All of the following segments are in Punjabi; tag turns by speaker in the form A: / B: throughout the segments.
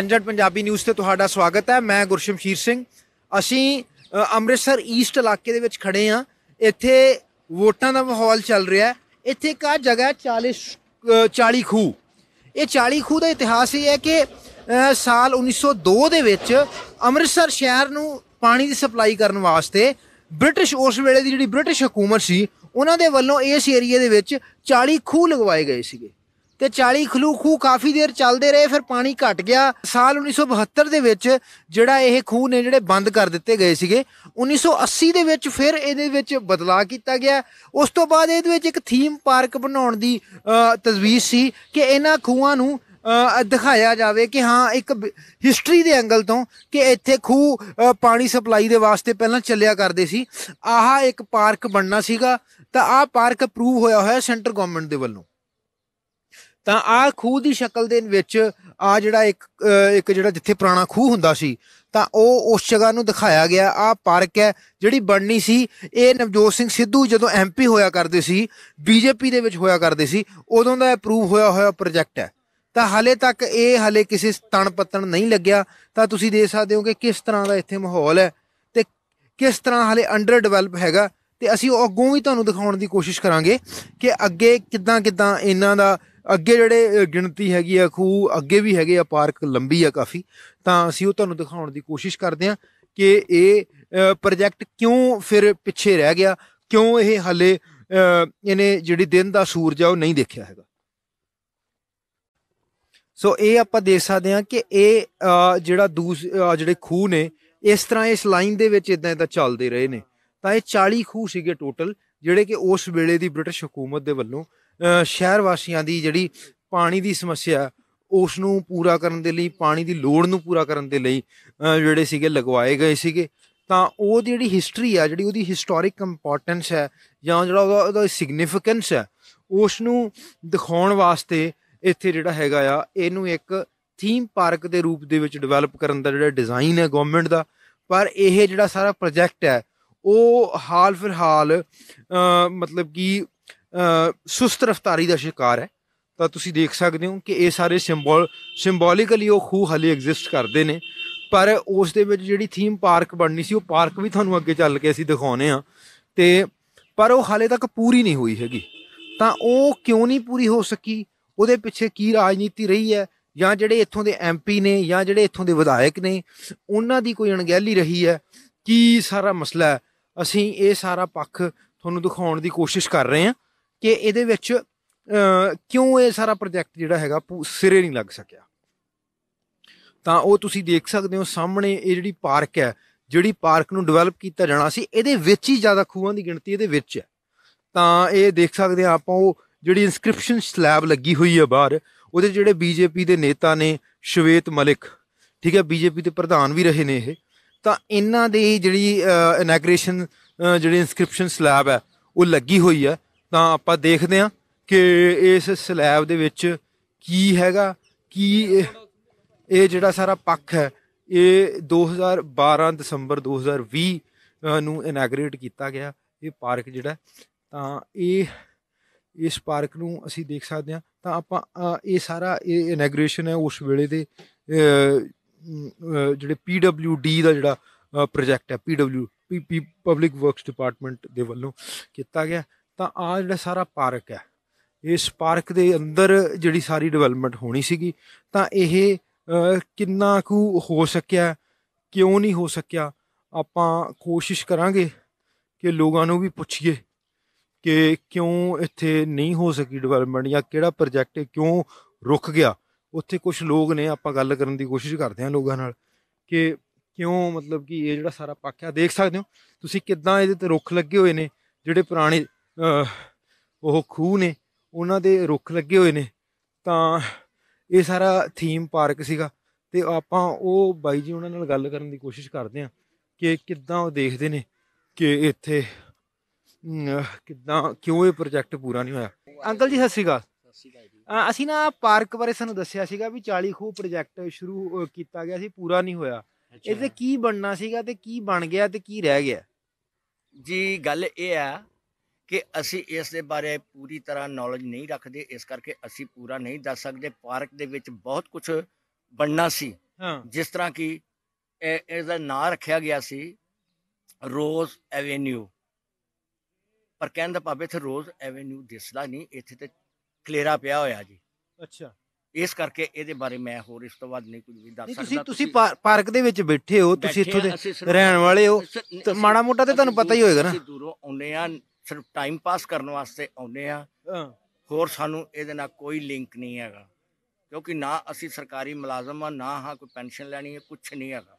A: ਐਨਜੈਡ ਪੰਜਾਬੀ ਨਿਊਜ਼ ਤੇ ਤੁਹਾਡਾ ਸਵਾਗਤ ਹੈ ਮੈਂ ਗੁਰਸ਼ਮਸ਼ੀਰ ਸਿੰਘ ਅਸੀਂ ਅੰਮ੍ਰਿਤਸਰ ਈਸਟ ਇਲਾਕੇ ਦੇ ਵਿੱਚ ਖੜੇ ਆ ਇੱਥੇ ਵੋਟਾਂ ਦਾ ਮਾਹੌਲ ਚੱਲ ਰਿਹਾ ਹੈ ਇੱਥੇ ਇੱਕ ਆ ਜਗ੍ਹਾ 40 40 ਖੂ ਇਹ 40 ਖੂ ਦਾ ਇਤਿਹਾਸ ਇਹ ਹੈ ਕਿ ਸਾਲ 1902 ਦੇ ਵਿੱਚ ਅੰਮ੍ਰਿਤਸਰ ਸ਼ਹਿਰ ਨੂੰ ਪਾਣੀ ਦੀ ਸਪਲਾਈ ਕਰਨ ਵਾਸਤੇ ਬ੍ਰਿਟਿਸ਼ ਉਸ ਵੇਲੇ ਦੀ ਜਿਹੜੀ ਬ੍ਰਿਟਿਸ਼ ਹਕੂਮਤ ਸੀ ਉਹਨਾਂ ਦੇ ਵੱਲੋਂ ਇਸ ਏਰੀਆ ਦੇ ਵਿੱਚ 40 ਖੂ ਲਗਵਾਏ ਗਏ ਸੀਗੇ ਤੇ 40 ਖਲੂ ਖੂ ਕਾਫੀ ਦੇਰ ਚੱਲਦੇ ਰਹੇ ਫਿਰ ਪਾਣੀ ਘਟ ਗਿਆ ਸਾਲ 1972 ਦੇ ਵਿੱਚ ਜਿਹੜਾ ਇਹ ਖੂ ਨੇ ਜਿਹੜੇ ਬੰਦ ਕਰ ਦਿੱਤੇ ਗਏ ਸੀਗੇ 1980 ਦੇ ਵਿੱਚ ਫਿਰ ਇਹਦੇ ਵਿੱਚ ਬਦਲਾਅ ਕੀਤਾ ਗਿਆ ਉਸ ਤੋਂ ਬਾਅਦ ਇਹਦੇ ਵਿੱਚ ਇੱਕ ਥੀਮ ਪਾਰਕ ਬਣਾਉਣ ਦੀ ਤਜਵੀਜ਼ ਸੀ ਕਿ ਇਹਨਾਂ ਖੂਹਾਂ ਨੂੰ ਦਿਖਾਇਆ ਜਾਵੇ ਕਿ ਹਾਂ ਇੱਕ ਹਿਸਟਰੀ ਦੇ ਐਂਗਲ ਤੋਂ ਕਿ ਇੱਥੇ ਖੂ ਪਾਣੀ ਸਪਲਾਈ ਦੇ ਵਾਸਤੇ ਪਹਿਲਾਂ ਚੱਲਿਆ ਕਰਦੇ ਸੀ ਆਹ ਇੱਕ ਪਾਰਕ ਬਣਨਾ ਸੀਗਾ ਤਾਂ ਆਹ ਪਾਰਕ ਅਪਰੂਵ ਹੋਇਆ ਹੋਇਆ ਸੈਂਟਰ ਗਵਰਨਮੈਂਟ ਦੇ ਵੱਲੋਂ ਤਾਂ ਆ ਖੂਹ ਦੀ ਸ਼ਕਲ ਦੇ ਵਿੱਚ ਆ ਜਿਹੜਾ ਇੱਕ ਇੱਕ ਜਿਹੜਾ ਜਿੱਥੇ ਪੁਰਾਣਾ ਖੂਹ ਹੁੰਦਾ ਸੀ ਤਾਂ ਉਹ ਉਸ ਜਗ੍ਹਾ ਨੂੰ ਦਿਖਾਇਆ ਗਿਆ ਆ ਪਾਰਕ ਹੈ ਜਿਹੜੀ ਬਣਨੀ ਸੀ ਇਹ ਨਵਜੋਤ ਸਿੰਘ ਸਿੱਧੂ ਜਦੋਂ ਐਮਪੀ ਹੋਇਆ ਕਰਦੇ ਸੀ ਬੀਜੇਪੀ ਦੇ ਵਿੱਚ ਹੋਇਆ ਕਰਦੇ ਸੀ ਉਦੋਂ ਦਾ ਅਪਰੂਵ ਹੋਇਆ ਹੋਇਆ ਪ੍ਰੋਜੈਕਟ ਹੈ ਤਾਂ ਹਾਲੇ ਤੱਕ ਇਹ ਹਾਲੇ ਕਿਸੇ ਤਣ ਪਤਣ ਨਹੀਂ ਲੱਗਿਆ ਤਾਂ ਤੁਸੀਂ ਦੇਖ ਸਕਦੇ ਹੋ ਕਿ ਕਿਸ ਤਰ੍ਹਾਂ ਦਾ ਇੱਥੇ ਮਾਹੌਲ ਹੈ ਤੇ ਕਿਸ ਤਰ੍ਹਾਂ ਹਾਲੇ ਅੰਡਰ ਡਿਵੈਲਪ ਹੈਗਾ ਤੇ ਅਸੀਂ ਅੱਗੋਂ ਵੀ ਤੁਹਾਨੂੰ ਦਿਖਾਉਣ ਦੀ ਕੋਸ਼ਿਸ਼ ਕਰਾਂਗੇ ਕਿ ਅੱਗੇ ਕਿੱਦਾਂ ਕਿੱਦਾਂ ਇਹਨਾਂ ਦਾ ਅੱਗੇ ਜਿਹੜੇ ਗਿਣਤੀ ਹੈਗੀ ਆ ਖੂ ਅੱਗੇ ਵੀ ਹੈਗੇ ਆ ਪਾਰਕ ਲੰਬੀ ਆ ਕਾਫੀ ਤਾਂ ਅਸੀਂ ਉਹ ਤੁਹਾਨੂੰ ਦਿਖਾਉਣ ਦੀ ਕੋਸ਼ਿਸ਼ ਕਰਦੇ ਆ ਕਿ ਇਹ ਪ੍ਰੋਜੈਕਟ ਕਿਉਂ ਫਿਰ ਪਿੱਛੇ ਰਹਿ ਗਿਆ ਕਿਉਂ ਇਹ ਹਲੇ ਇਹਨੇ ਜਿਹੜੀ ਦਿਨ ਦਾ ਸੂਰਜ ਆ ਉਹ ਨਹੀਂ ਦੇਖਿਆ ਹੈਗਾ ਸੋ ਇਹ ਆਪਾਂ ਦੇਖ ਸਕਦੇ ਆ ਕਿ ਇਹ ਜਿਹੜਾ ਦੂਸ ਜਿਹੜੇ ਖੂ ਨੇ ਇਸ ਤਰ੍ਹਾਂ ਇਸ ਲਾਈਨ ਦੇ ਵਿੱਚ ਇਦਾਂ ਇਦਾਂ ਚੱਲਦੇ ਰਹੇ ਨੇ ਤਾਂ ਇਹ 40 ਖੂ ਸੀਗੇ ਟੋਟਲ ਜਿਹੜੇ ਕਿ ਉਸ ਵੇਲੇ ਦੀ ਬ੍ਰਿਟਿਸ਼ ਹਕੂਮਤ ਦੇ ਵੱਲੋਂ ਸ਼ਹਿਰ ਵਾਸੀਆਂ ਦੀ ਜਿਹੜੀ ਪਾਣੀ ਦੀ ਸਮੱਸਿਆ ਉਸ ਨੂੰ ਪੂਰਾ ਕਰਨ ਦੇ ਲਈ ਪਾਣੀ ਦੀ ਲੋੜ ਨੂੰ ਪੂਰਾ ਕਰਨ ਦੇ ਲਈ ਜਿਹੜੇ ਸੀਗੇ ਲਗਵਾਏ ਗਏ ਸੀਗੇ ਤਾਂ ਉਹ ਜਿਹੜੀ ਹਿਸਟਰੀ ਆ ਜਿਹੜੀ ਉਹਦੀ ਹਿਸਟੋਰਿਕ ਇੰਪੋਰਟੈਂਸ ਹੈ ਜਾਂ ਜਿਹੜਾ ਉਹਦਾ ਉਹਦਾ ਸਿਗਨੀਫੀਕੈਂਸ ਹੈ ਉਸ ਨੂੰ ਦਿਖਾਉਣ ਵਾਸਤੇ ਇੱਥੇ ਜਿਹੜਾ ਹੈਗਾ ਆ ਇਹਨੂੰ ਇੱਕ ਥੀਮ ਪਾਰਕ ਦੇ ਰੂਪ ਦੇ ਵਿੱਚ ਡਿਵੈਲਪ ਕਰਨ ਦਾ ਜਿਹੜਾ ਡਿਜ਼ਾਈਨ ਹੈ ਗਵਰਨਮੈਂਟ ਦਾ ਪਰ ਇਹ ਜਿਹੜਾ ਸਾਰਾ ਪ੍ਰੋਜੈਕਟ ਹੈ ਉਹ ਹਾਲ ਫਿਲਹਾਲ ਮਤਲਬ ਕਿ ਸੁਸਤ ਰਫਤਾਰੀ ਦਾ ਸ਼ਿਕਾਰ ਹੈ ਤਾਂ ਤੁਸੀਂ ਦੇਖ ਸਕਦੇ ਹੋ ਕਿ ਇਹ ਸਾਰੇ ਸਿੰਬਲ ਸਿੰਬੋਲਿਕਲੀ ਉਹ ਖੂ ਹਲੇ ਐਗਜ਼ਿਸਟ ਕਰਦੇ ਨੇ ਪਰ ਉਸ ਦੇ ਵਿੱਚ ਜਿਹੜੀ ਥੀਮ ਪਾਰਕ ਬਣਨੀ ਸੀ ਉਹ ਪਾਰਕ ਵੀ ਤੁਹਾਨੂੰ ਅੱਗੇ ਚੱਲ ਕੇ ਅਸੀਂ ਦਿਖਾਉਨੇ ਆ ਤੇ ਪਰ ਉਹ ਹਾਲੇ ਤੱਕ ਪੂਰੀ ਨਹੀਂ ਹੋਈ ਹੈਗੀ ਤਾਂ ਉਹ ਕਿਉਂ ਨਹੀਂ ਪੂਰੀ ਹੋ ਸਕੀ ਉਹਦੇ ਪਿੱਛੇ ਕੀ ਰਾਜਨੀਤੀ ਰਹੀ ਹੈ ਜਾਂ ਜਿਹੜੇ ਇੱਥੋਂ ਦੇ ਐਮਪੀ ਨੇ ਜਾਂ ਜਿਹੜੇ ਇੱਥੋਂ ਦੇ ਵਿਧਾਇਕ ਨੇ ਉਹਨਾਂ ਦੀ ਕੋਈ ਅਣਗਹਿਲੀ ਰਹੀ ਹੈ ਕੀ ਸਾਰਾ ਮਸਲਾ ਅਸੀਂ ਇਹ ਸਾਰਾ ਪੱਖ ਤੁਹਾਨੂੰ ਦਿਖਾਉਣ ਦੀ ਕੋਸ਼ਿਸ਼ ਕਰ ਰਹੇ ਹਾਂ ਕਿ ਇਹਦੇ ਵਿੱਚ ਕਿਉਂ ਇਹ ਸਾਰਾ ਪ੍ਰੋਜੈਕਟ ਜਿਹੜਾ ਹੈਗਾ ਸਿਰੇ ਨਹੀਂ ਲੱਗ ਸਕਿਆ ਤਾਂ ਉਹ ਤੁਸੀਂ ਦੇਖ ਸਕਦੇ ਹੋ ਸਾਹਮਣੇ ਇਹ ਜਿਹੜੀ ਪਾਰਕ ਹੈ ਜਿਹੜੀ ਪਾਰਕ ਨੂੰ ਡਿਵੈਲਪ ਕੀਤਾ ਜਾਣਾ ਸੀ ਇਹਦੇ ਵਿੱਚ ਹੀ ਜ਼ਿਆਦਾ ਖੂਹਾਂ ਦੀ ਗਿਣਤੀ ਇਹਦੇ ਵਿੱਚ ਹੈ ਤਾਂ ਇਹ ਦੇਖ ਸਕਦੇ ਆ ਆਪਾਂ ਉਹ ਜਿਹੜੀ ਇਨਸਕ੍ਰਿਪਸ਼ਨ ਸਲੈਬ ਲੱਗੀ ਹੋਈ ਹੈ ਬਾਹਰ ਉਹਦੇ ਜਿਹੜੇ ਬੀਜੇਪੀ ਦੇ ਨੇਤਾ ਨੇ ਸ਼ਵੇਤ ਮਲਿਕ ਠੀਕ ਹੈ ਬੀਜੇਪੀ ਦੇ ਪ੍ਰਧਾਨ ਵੀ ਰਹੇ ਨੇ ਇਹ ਤਾਂ ਇਹਨਾਂ ਦੇ ਜਿਹੜੀ ਇਨੈਗਰੇਸ਼ਨ ਜਿਹੜੀ ਇਨਸਕ੍ਰਿਪਸ਼ਨ ਸਲੈਬ ਹੈ ਉਹ ਲੱਗੀ ਹੋਈ ਹੈ ਤਾਂ ਆਪਾਂ ਦੇਖਦੇ ਹਾਂ ਕਿ ਇਸ ਸਲੈਬ ਦੇ ਵਿੱਚ ਕੀ ਹੈਗਾ ਕੀ ਇਹ ਜਿਹੜਾ ਸਾਰਾ ਪੱਖ ਹੈ ਇਹ 2012 ਦਸੰਬਰ 2020 ਨੂੰ ਇਨੈਗਰੇਟ ਕੀਤਾ ਗਿਆ ਇਹ ਪਾਰਕ ਜਿਹੜਾ ਤਾਂ ਇਹ ਇਸ ਪਾਰਕ ਨੂੰ ਅਸੀਂ ਦੇਖ ਸਕਦੇ ਹਾਂ ਤਾਂ ਆਪਾਂ ਇਹ ਸਾਰਾ ਇਹ ਇਨੈਗਰੇਸ਼ਨ ਹੈ ਉਸ ਵੇਲੇ ਦੇ ਜਿਹੜੇ PWD ਦਾ ਜਿਹੜਾ ਪ੍ਰੋਜੈਕਟ ਹੈ PW ਪਬਲਿਕ ਵਰਕਸ ਡਿਪਾਰਟਮੈਂਟ ਦੇ ਵੱਲੋਂ ਕੀਤਾ ਗਿਆ ਤਾਂ ਆ ਜਿਹੜਾ ਸਾਰਾ ਪਾਰਕ ਹੈ ਇਸ ਪਾਰਕ ਦੇ ਅੰਦਰ ਜਿਹੜੀ ਸਾਰੀ ਡਿਵੈਲਪਮੈਂਟ ਹੋਣੀ ਸੀਗੀ ਤਾਂ ਇਹ ਕਿੰਨਾ ਕੁ ਹੋ ਸਕਿਆ ਕਿਉਂ ਨਹੀਂ ਹੋ ਸਕਿਆ ਆਪਾਂ ਕੋਸ਼ਿਸ਼ ਕਰਾਂਗੇ ਕਿ ਲੋਕਾਂ ਨੂੰ ਵੀ ਪੁੱਛੀਏ ਕਿ ਕਿਉਂ ਇੱਥੇ ਨਹੀਂ ਹੋ ਸਕੀ ਡਿਵੈਲਪਮੈਂਟ ਜਾਂ ਕਿਹੜਾ ਪ੍ਰੋਜੈਕਟ ਕਿਉਂ ਰੁਕ ਗਿਆ ਉੱਥੇ ਕੁਝ ਲੋਕ ਨੇ ਆਪਾਂ ਗੱਲ ਕਰਨ ਦੀ ਕੋਸ਼ਿਸ਼ ਕਰਦੇ ਹਾਂ ਲੋਕਾਂ ਨਾਲ ਕਿ ਕਿਉਂ ਮਤਲਬ ਕਿ ਇਹ ਜਿਹੜਾ ਸਾਰਾ ਪਾਕਿਆ ਦੇਖ ਸਕਦੇ ਹੋ ਤੁਸੀਂ ਕਿੱਦਾਂ ਇਹਦੇ ਤੇ ਰੁੱਖ ਲੱਗੇ ਹੋਏ ਨੇ ਜਿਹੜੇ ਪੁਰਾਣੇ ਉਹ ਖੂਹ ਨੇ ਉਹਨਾਂ ਦੇ ਰੁੱਖ ਲੱਗੇ ਹੋਏ ਨੇ ਤਾਂ ਇਹ ਸਾਰਾ ਥੀਮ ਪਾਰਕ ਸੀਗਾ ਤੇ ਆਪਾਂ ਉਹ ਬਾਈ ਜੀ ਉਹਨਾਂ ਨਾਲ ਗੱਲ ਕਰਨ ਦੀ ਕੋਸ਼ਿਸ਼ ਕਰਦੇ ਆ ਕਿ ਕਿੱਦਾਂ ਉਹ ਦੇਖਦੇ ਨੇ ਕਿ ਇੱਥੇ ਕਿੱਦਾਂ ਕਿਉਂ ਇਹ ਪ੍ਰੋਜੈਕਟ ਪੂਰਾ ਨਹੀਂ ਹੋਇਆ ਅੰਕਲ ਜੀ ਸਤਿ ਸ਼੍ਰੀ ਅਕਾਲ ਅਸੀਂ ਨਾ ਪਾਰਕ ਬਾਰੇ ਸਾਨੂੰ ਦੱਸਿਆ ਸੀਗਾ ਵੀ 40 ਖੂਹ ਪ੍ਰੋਜੈਕਟ ਸ਼ੁਰੂ ਕੀਤਾ ਗਿਆ ਸੀ ਪੂਰਾ ਨਹੀਂ ਹੋਇਆ ਇਹਦੇ ਕੀ ਬਣਨਾ ਸੀਗਾ ਤੇ ਕੀ ਬਣ ਗਿਆ ਤੇ ਕੀ ਰਹਿ ਗਿਆ
B: ਜੀ ਗੱਲ ਇਹ ਆ ਕਿ ਅਸੀਂ ਇਸ ਦੇ ਬਾਰੇ ਪੂਰੀ ਤਰ੍ਹਾਂ ਨੌਲੇਜ ਨਹੀਂ ਰੱਖਦੇ ਇਸ ਕਰਕੇ ਅਸੀਂ ਪੂਰਾ ਨਹੀਂ ਦੱਸ ਸਕਦੇ ਪਾਰਕ ਦੇ ਵਿੱਚ ਬਹੁਤ ਕੁਝ ਬਣਨਾ ਸੀ ਹਾਂ ਜਿਸ ਤਰ੍ਹਾਂ ਕਿ ਇਸ ਦਾ ਨਾਮ ਰੱਖਿਆ ਗਿਆ ਸੀ ਰੋਜ਼ ਐਵੇਨਿਊ ਪਰ ਕਹਿੰਦਾ ਪਾਪੇ ਇੱਥੇ ਰੋਜ਼ ਐਵੇਨਿਊ ਦਿਸਦਾ ਨਹੀਂ ਇੱਥੇ ਤੇ ਕਲੇਰਾ ਪਿਆ ਹੋਇਆ ਜੀ ਅੱਛਾ ਇਸ ਕਰਕੇ ਇਹਦੇ ਬਾਰੇ ਮੈਂ ਹੋਰ ਇਸ ਤੋਂ ਬਾਅਦ ਨਹੀਂ ਕੁਝ ਵੀ ਦੱਸ ਸਕਦਾ ਤੁਸੀਂ ਤੁਸੀਂ
A: ਪਾਰਕ ਦੇ ਵਿੱਚ ਬੈਠੇ ਹੋ ਤੁਸੀਂ ਇੱਥੋਂ ਦੇ ਰਹਿਣ ਵਾਲੇ ਹੋ ਮਾੜਾ ਮੋਟਾ ਤੇ ਤੁਹਾਨੂੰ ਪਤਾ ਹੀ ਹੋਏਗਾ ਨਾ
B: ਦੂਰੋਂ ਆਉਂਦੇ ਆ ਸਿਰਫ ਟਾਈਮ ਪਾਸ ਕਰਨ ਵਾਸਤੇ ਆਉਂਦੇ ਆ ਹੋਰ ਸਾਨੂੰ ਇਹਦੇ ਨਾਲ ਕੋਈ ਲਿੰਕ ਨਹੀਂ ਹੈਗਾ ਕਿਉਂਕਿ ਨਾ ਅਸੀਂ ਸਰਕਾਰੀ ਮੁਲਾਜ਼ਮ ਆ ਨਾ ਹਾਂ ਕੋਈ ਪੈਨਸ਼ਨ ਲੈਣੀ ਹੈ ਕੁਝ ਨਹੀਂ ਹੈਗਾ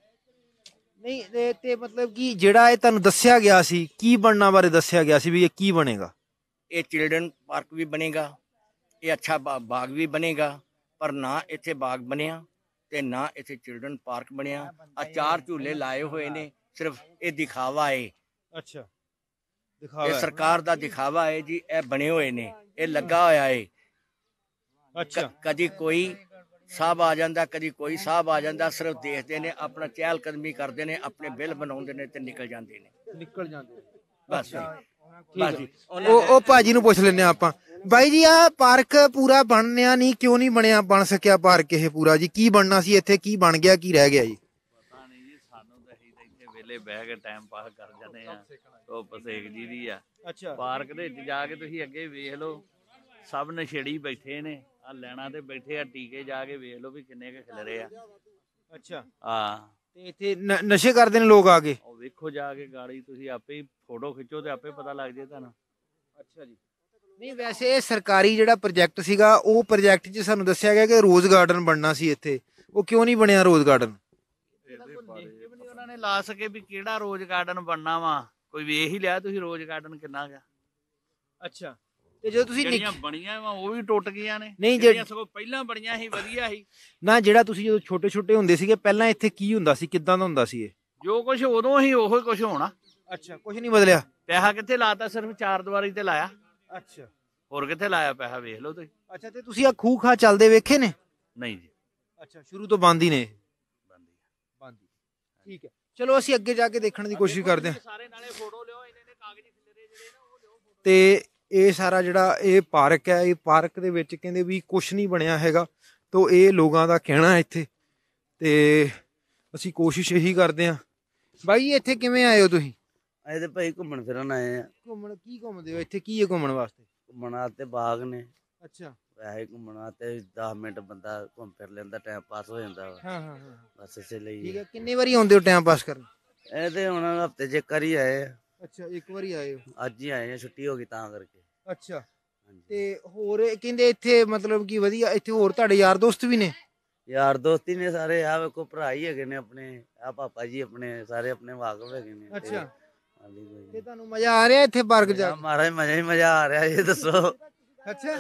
A: ਨਹੀਂ ਤੇ- ਮਤਲਬ ਕਿ ਜਿਹੜਾ ਇਹ ਤੁਹਾਨੂੰ ਦੱਸਿਆ ਗਿਆ ਸੀ ਕੀ ਬਣਨਾ ਬਾਰੇ ਦੱਸਿਆ ਗਿਆ ਸੀ ਵੀ ਇਹ ਕੀ ਬਣੇਗਾ
B: ਇਹ ਚਿਲਡਰਨ ਪਾਰਕ ਵੀ ਬਣੇਗਾ ਇਹ ਅੱਛਾ ਬਾਗ ਵੀ ਬਣੇਗਾ ਪਰ ਨਾ ਇੱਥੇ ਬਾਗ ਬਣਿਆ ਤੇ ਨਾ ਇੱਥੇ ਚਿਲਡਰਨ ਪਾਰਕ ਬਣਿਆ ਆ ਚਾਰ ਝੂਲੇ ਲਾਏ ਹੋਏ ਨੇ ਸਿਰਫ ਇਹ ਦਿਖਾਵਾ ਏ
A: ਅੱਛਾ ਇਹ
B: ਸਰਕਾਰ ਦਾ ਦਿਖਾਵਾ ਹੈ ਜੀ ਇਹ ਬਣੇ ਹੋਏ ਨੇ ਇਹ ਲੱਗਾ ਹੋਇਆ ਹੈ ਅੱਛਾ ਕਦੀ ਕੋਈ ਸਾਹਿਬ ਆ ਜਾਂਦਾ ਕਦੀ ਕੋਈ ਸਾਹਿਬ ਆ ਜਾਂਦਾ ਸਿਰਫ ਦੇਖਦੇ ਨੇ ਆਪਣਾ ਚਹਿਲ ਕਦਮੀ ਕਰਦੇ ਨੇ ਆਪਣੇ ਬਿੱਲ ਬਣਾਉਂਦੇ ਨੇ ਤੇ ਨਿਕਲ ਜਾਂਦੇ ਨੇ ਨਿਕਲ ਜਾਂਦੇ ਬਸ ਬਸ ਉਹ ਉਹ
A: ਭਾਜੀ ਨੂੰ ਪੁੱਛ ਲੈਨੇ ਆਪਾਂ ਬਾਈ ਜੀ ਆ ਪਾਰਕ ਪੂਰਾ ਬਣਨਿਆ ਨਹੀਂ ਕਿਉਂ ਨਹੀਂ ਬਣਿਆ ਬਣ ਸਕਿਆ ਪਾਰਕ ਇਹ ਪੂਰਾ ਜੀ ਕੀ ਬਣਨਾ ਸੀ ਇੱਥੇ ਕੀ ਬਣ ਗਿਆ ਕੀ ਰਹਿ ਗਿਆ ਜੀ
B: ਵੇਲੇ ਬਹਿ ਕੇ ਟਾਈਮ ਪਾਸ ਕਰ ਜਾਂਦੇ ਆ ਉਹ ਪਸੇਖ ਜੀ ਦੀ ਆ ਅੱਛਾ ਪਾਰਕ ਦੇ ਵਿੱਚ ਜਾ ਕੇ ਤੁਸੀਂ ਅੱਗੇ ਵੇਖ ਲਓ ਸਭ ਨਸ਼ੇੜੀ ਬੈਠੇ ਨੇ ਆ ਲੈਣਾ ਤੇ ਬੈਠੇ ਆ ਟੀਕੇ ਜਾ ਕੇ ਵੇਖ ਲਓ ਵੀ ਕਿੰਨੇ ਕੇ ਖਿਲਰੇ ਆ ਅੱਛਾ
A: ਹਾਂ ਤੇ ਇੱਥੇ ਨਸ਼ੇ ਕਰਦੇ ਨੇ ਲੋਕ ਆ ਕੇ
B: ਉਹ ਵੇਖੋ ਜਾ ਕੇ ਗਾੜੀ ਤੁਸੀਂ ਆਪੇ ਹੀ ਫੋਟੋ ਖਿੱਚੋ ਤੇ ਆਪੇ ਪਤਾ ਲੱਗ ਜੇ ਤੁਹਾਨੂੰ ਅੱਛਾ ਜੀ
A: ਨਹੀਂ ਵੈਸੇ ਇਹ ਸਰਕਾਰੀ ਜਿਹੜਾ ਪ੍ਰੋਜੈਕਟ ਸੀਗਾ ਉਹ ਪ੍ਰੋਜੈਕਟ 'ਚ ਸਾਨੂੰ ਦੱਸਿਆ ਗਿਆ ਕਿ ਰੋਜ਼ ਗਾਰਡਨ ਬਣਨਾ ਸੀ ਇੱਥੇ ਉਹ ਕਿਉਂ ਨਹੀਂ ਬਣਿਆ ਰੋਜ਼ ਗਾਰਡਨ
B: ਨੇ ਲਾ ਸਕੇ ਵੀ ਕਿਹੜਾ ਰੋਜ਼ ਗਾਰਡਨ ਬਣਨਾ ਵਾ ਕੋਈ ਵੇਖ ਹੀ ਲਿਆ ਤੁਸੀਂ ਰੋਜ਼ ਗਾਰਡਨ ਕਿੰਨਾ ਗਿਆ ਅੱਛਾ ਤੇ ਜਦੋਂ ਤੁਸੀਂ ਨਿੱਕੀਆਂ ਬਣੀਆਂ ਵਾ ਉਹ ਵੀ ਟੁੱਟ ਗਈਆਂ ਨੇ ਨਹੀਂ ਜਿਹੜੀਆਂ ਸਗੋਂ ਪਹਿਲਾਂ ਬਣੀਆਂ ਸੀ ਵਧੀਆ ਸੀ
A: ਨਾ ਜਿਹੜਾ ਤੁਸੀਂ ਜਦੋਂ ਛੋਟੇ ਛੋਟੇ ਹੁੰਦੇ ਸੀਗੇ ਪਹਿਲਾਂ ਇੱਥੇ ਕੀ ਹੁੰਦਾ ਸੀ ਕਿੱਦਾਂ ਦਾ ਹੁੰਦਾ ਸੀ ਇਹ
B: ਜੋ ਕੁਝ ਉਦੋਂ ਹੀ ਉਹੋ ਹੀ ਕੁਝ ਹੋਣਾ ਅੱਛਾ ਕੁਝ ਨਹੀਂ ਬਦਲਿਆ ਪੈਸਾ ਕਿੱਥੇ ਲਾਤਾ ਸਿਰਫ ਚਾਰ ਦੀਵਾਰੀ ਤੇ ਲਾਇਆ ਅੱਛਾ ਹੋਰ ਕਿੱਥੇ ਲਾਇਆ
A: ਪੈਸਾ ਵੇਖ ਲਓ ਤੁਸੀਂ ਅੱਛਾ ਤੇ ਤੁਸੀਂ ਆ ਖੂ ਖਾ ਚੱਲਦੇ ਵੇਖੇ ਨੇ ਨਹੀਂ ਜੀ ਅੱਛਾ ਸ਼ੁਰੂ ਤੋਂ ਬੰਦ ਹੀ ਨੇ ਬੰਦ ਹੀ ਬੰਦ ਠੀਕ ਹੈ ਚਲੋ ਅਸੀਂ ਅੱਗੇ ਜਾ ਕੇ ਦੇਖਣ ਦੀ ਕੋਸ਼ਿਸ਼ ਕਰਦੇ ਹਾਂ ਸਾਰੇ ਨਾਲੇ ਫੋਟੋ ਲਿਓ ਇਹਨਾਂ ਨੇ ਕਾਗਜ਼ੀ ਥੱਲੇ ਜਿਹੜੇ ਨਾ ਉਹ ਲਿਓ ਫੋਟੋ ਤੇ ਇਹ ਸਾਰਾ ਜਿਹੜਾ ਇਹ ਪਾਰਕ ਹੈ ਇਹ ਪਾਰਕ ਦੇ ਵਿੱਚ ਕਹਿੰਦੇ ਵੀ ਕੁਝ ਨਹੀਂ ਬਣਿਆ ਹੈਗਾ ਤੋਂ ਇਹ ਲੋਕਾਂ ਦਾ ਕਹਿਣਾ ਇੱਥੇ ਤੇ ਅਸੀਂ ਕੋਸ਼ਿਸ਼ ਇਹੀ ਕਰਦੇ ਹਾਂ ਬਾਈ ਇੱਥੇ ਕਿਵੇਂ ਆਏ ਹੋ ਤੁਸੀਂ ਆਏ ਤੇ ਭਾਈ
C: ਘੁੰਮਣ ਫਿਰਨ ਆਏ ਆ ਘੁੰਮਣ ਕੀ ਘੁੰਮਦੇ ਹੋ ਇੱਥੇ ਕੀ ਹੈ ਘੁੰਮਣ ਵਾਸਤੇ ਘੁੰਮਣ ਵਾਸਤੇ ਬਾਗ ਨੇ ਅੱਛਾ ਵੈਸੇ ਘੁੰਮਣਾ ਤੇ 10 ਮਿੰਟ ਬੰਦਾ ਘੁੰਮ ਫਿਰ ਲੈਂਦਾ ਟਾਈਮ ਪਾਸ ਹੋ ਜਾਂਦਾ ਵਾ ਹਾਂ ਹਾਂ ਹਾਂ ਬਸ ਇਸੇ ਲਈ ਠੀਕ ਹੈ ਕਿੰਨੀ ਵਾਰੀ ਆਉਂਦੇ ਹੋ ਟਾਈਮ ਪਾਸ ਕਰਨ ਇਹ ਤੇ ਹੁਣ ਹਫਤੇ ਜੇ ਕਰ ਹੀ ਆਏ
A: ਅੱਛਾ ਇੱਕ ਵਾਰੀ ਆਏ
C: ਹੋ ਅੱਜ ਹੀ ਆਏ ਆ ਛੁੱਟੀ ਹੋ ਗਈ ਤਾਂ ਕਰਕੇ
A: ਅੱਛਾ ਤੇ ਹੋਰ ਕਹਿੰਦੇ ਇੱਥੇ ਮਤਲਬ ਕੀ ਵਧੀਆ ਇੱਥੇ ਹੋਰ ਤੁਹਾਡੇ ਯਾਰ ਦੋਸਤ ਵੀ ਨੇ
C: ਯਾਰ ਦੋਸਤੀ ਨੇ ਸਾਰੇ ਆ ਵੇਖੋ ਭਰਾ ਹੀ ਹੈਗੇ ਨੇ ਆਪਣੇ ਆ ਪਾਪਾ ਜੀ ਆਪਣੇ ਸਾਰੇ ਆਪਣੇ ਵਾਕਫ ਹੈਗੇ ਨੇ ਅੱਛਾ।
A: ਤੇ ਤੁਹਾਨੂੰ ਮਜ਼ਾ ਆ ਰਿਹਾ ਇੱਥੇ ਪਾਰਕ ਜਾ ਕੇ?
C: ਮਾਰਾ ਮਜ਼ਾ ਹੀ ਮਜ਼ਾ ਆ ਰਿਹਾ ਇਹ ਦੱਸੋ ਅੱਛਾ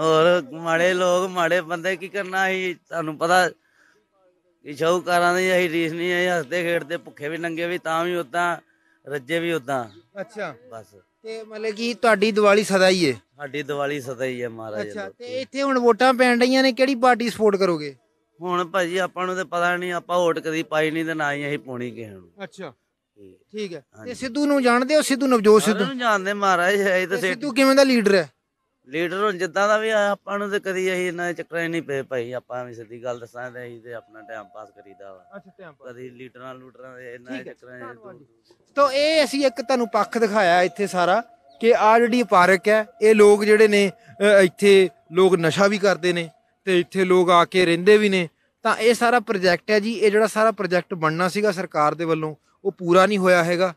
C: ਔਰ ਮਾੜੇ ਲੋਕ ਮਾੜੇ ਬੰਦੇ ਕੀ ਕਰਨਾ ਹੀ ਤੁਹਾਨੂੰ ਪਤਾ ਕਿ ਸ਼ੌਕਾਰਾਂ ਦੀ ਅਸੀਂ ਰੀਸ ਨਹੀਂ ਹੈ ਹੱਸਦੇ ਖੇਡਦੇ ਭੁੱਖੇ ਵੀ ਨੰਗੇ ਵੀ ਤਾਂ ਵੀ ਉਦਾਂ ਰੱਜੇ ਵੀ ਉਦਾਂ
A: ਅੱਛਾ ਬਸ ਤੇ ਮਤਲਬ ਕਿ ਤੁਹਾਡੀ ਦੀਵਾਲੀ ਸਦਾ ਹੀ ਹੈ ਸਾਡੀ
C: ਦੀਵਾਲੀ ਸਦਾ ਹੀ ਹੈ ਮਹਾਰਾਜ ਅੱਛਾ
A: ਤੇ ਇੱਥੇ ਹੁਣ ਵੋਟਾਂ ਪੈਣ ਰਹੀਆਂ ਨੇ ਕਿਹੜੀ ਪਾਰਟੀ ਸਪੋਰਟ ਕਰੋਗੇ
C: ਹੁਣ ਭਾਜੀ ਆਪਾਂ ਨੂੰ ਤੇ ਪਤਾ ਨਹੀਂ ਆਪਾਂ ਵੋਟ ਕਦੀ ਪਾਈ ਨਹੀਂ ਤੇ ਨਾ ਹੀ ਅਸੀਂ ਪਾਉਣੀ ਕਿਸੇ ਨੂੰ
A: ਅੱਛਾ ਠੀਕ ਹੈ ਤੇ ਸਿੱਧੂ ਨੂੰ ਜਾਣਦੇ ਹੋ ਸਿੱਧੂ ਨਵਜੋਤ ਸਿੱਧੂ ਨੂੰ ਜਾਣਦੇ ਮਹਾਰਾਜ ਇਹ ਤਾਂ ਸਿੱਧੂ ਕਿਵੇਂ ਦਾ ਲੀਡਰ ਹੈ
C: ਲੀਡਰ ਹੁਣ ਜਿੱਦਾਂ ਦਾ ਵੀ ਆ, ਆਪਾਂ ਨੂੰ ਤੇ ਕਦੀ ਅਸੀਂ ਇਹਨਾਂ ਦੇ ਚੱਕਰਾਂ 'ਚ ਨਹੀਂ ਪਏ ਭਾਈ ਆਪਾਂ ਵੀ ਸਿੱਧੀ ਗੱਲ ਦੱਸਾਂ ਤੇ ਅਸੀਂ ਤੇ ਆਪਣਾ ਟਾਈਮ ਪਾਸ ਕਰੀਦਾ ਵਾ ਅੱਛਾ ਟਾਈਮ ਪਾਸ ਕਦੀ ਲੀਡਰਾਂ ਲੂਡਰਾਂ ਦੇ ਇਹਨਾਂ ਦੇ ਚੱਕਰਾਂ 'ਚ
A: ਤੋਂ ਇਹ ਅਸੀਂ ਇੱਕ ਤੁਹਾਨੂੰ ਪੱਖ ਦਿਖਾਇਆ ਇੱਥੇ ਸਾਰਾ ਕਿ ਆ ਜਿਹੜੀ ਪਾਰਕ ਹੈ ਇਹ ਲੋਕ ਜਿਹੜੇ ਨੇ ਇੱਥੇ ਲੋਕ ਨਸ਼ਾ ਵੀ ਕਰਦੇ ਨੇ ਤੇ ਇੱਥੇ ਲੋਕ ਆ ਕੇ ਰਹਿੰਦੇ ਵੀ ਨੇ ਤਾਂ ਇਹ ਸਾਰਾ ਪ੍ਰੋਜੈਕਟ ਹੈ ਜੀ ਇਹ ਜਿਹੜਾ ਸਾਰਾ ਪ੍ਰੋਜੈਕਟ ਬਣਨਾ ਸੀਗਾ ਸਰਕਾਰ ਦੇ ਵੱਲੋਂ ਉਹ ਪੂਰਾ ਨਹੀਂ ਹੋਇਆ ਹੈਗਾ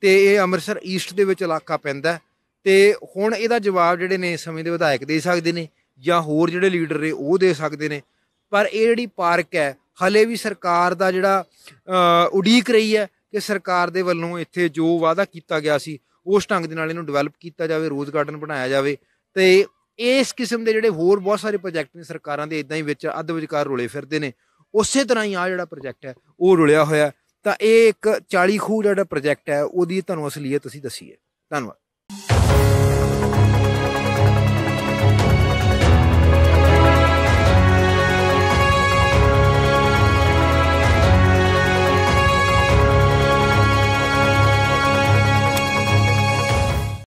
A: ਤੇ ਇਹ ਅੰਮ੍ਰਿਤਸਰ ਈਸਟ ਦੇ ਵਿੱਚ ਇਲਾਕਾ ਪੈਂਦਾ ਹੈ। ਤੇ ਹੁਣ ਇਹਦਾ ਜਵਾਬ ਜਿਹੜੇ ਨੇ ਸਮੇਂ ਦੇ ਵਿਧਾਇਕ ਦੇ ਸਕਦੇ ਨੇ ਜਾਂ ਹੋਰ ਜਿਹੜੇ ਲੀਡਰ ਨੇ ਉਹ ਦੇ ਸਕਦੇ ਨੇ ਪਰ ਇਹ ਜਿਹੜੀ ਪਾਰਕ ਹੈ ਹਲੇ ਵੀ ਸਰਕਾਰ ਦਾ ਜਿਹੜਾ ਉਡੀਕ ਰਹੀ ਹੈ ਕਿ ਸਰਕਾਰ ਦੇ ਵੱਲੋਂ ਇੱਥੇ ਜੋ ਵਾਅਦਾ ਕੀਤਾ ਗਿਆ ਸੀ ਉਸ ਢੰਗ ਦੇ ਨਾਲ ਇਹਨੂੰ ਡਿਵੈਲਪ ਕੀਤਾ ਜਾਵੇ ਰੋਜ਼ ਗਾਰਡਨ ਬਣਾਇਆ ਜਾਵੇ ਤੇ ਇਸ ਕਿਸਮ ਦੇ ਜਿਹੜੇ ਹੋਰ ਬਹੁਤ ਸਾਰੇ ਪ੍ਰੋਜੈਕਟ ਨੇ ਸਰਕਾਰਾਂ ਦੇ ਇਦਾਂ ਹੀ ਵਿੱਚ ਅੱਧ ਵਿਚਕਾਰ ਰੁਲੇ ਫਿਰਦੇ ਨੇ ਉਸੇ ਤਰ੍ਹਾਂ ਹੀ ਆ ਜਿਹੜਾ ਪ੍ਰੋਜੈਕਟ ਹੈ ਉਹ ਰੁਲਿਆ ਹੋਇਆ ਤਾਂ ਇਹ ਇੱਕ 40 ਖੂ ਜਿਹੜਾ ਪ੍ਰੋਜੈਕਟ ਹੈ ਉਹਦੀ ਤੁਹਾਨੂੰ ਅਸਲੀਅਤ ਅਸੀਂ ਦੱਸੀ ਹੈ ਧੰਨਵਾਦ